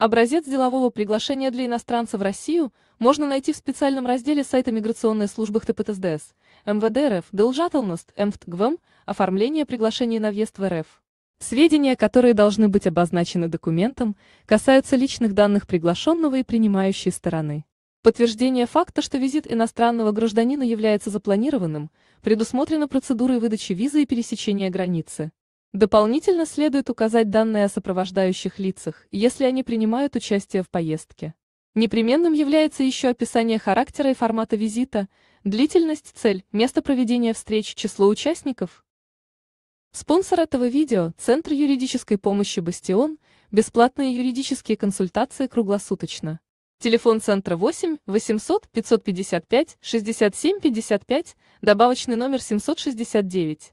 Образец делового приглашения для иностранца в Россию можно найти в специальном разделе сайта миграционной службы ХТПТСДС, МВД РФ, Должателность, МФТГВМ, оформление приглашения на въезд в РФ. Сведения, которые должны быть обозначены документом, касаются личных данных приглашенного и принимающей стороны. Подтверждение факта, что визит иностранного гражданина является запланированным, предусмотрено процедурой выдачи визы и пересечения границы. Дополнительно следует указать данные о сопровождающих лицах, если они принимают участие в поездке. Непременным является еще описание характера и формата визита, длительность, цель, место проведения встреч, число участников. Спонсор этого видео – Центр юридической помощи «Бастион», бесплатные юридические консультации круглосуточно. Телефон центра 8 800 555 67 55, добавочный номер 769.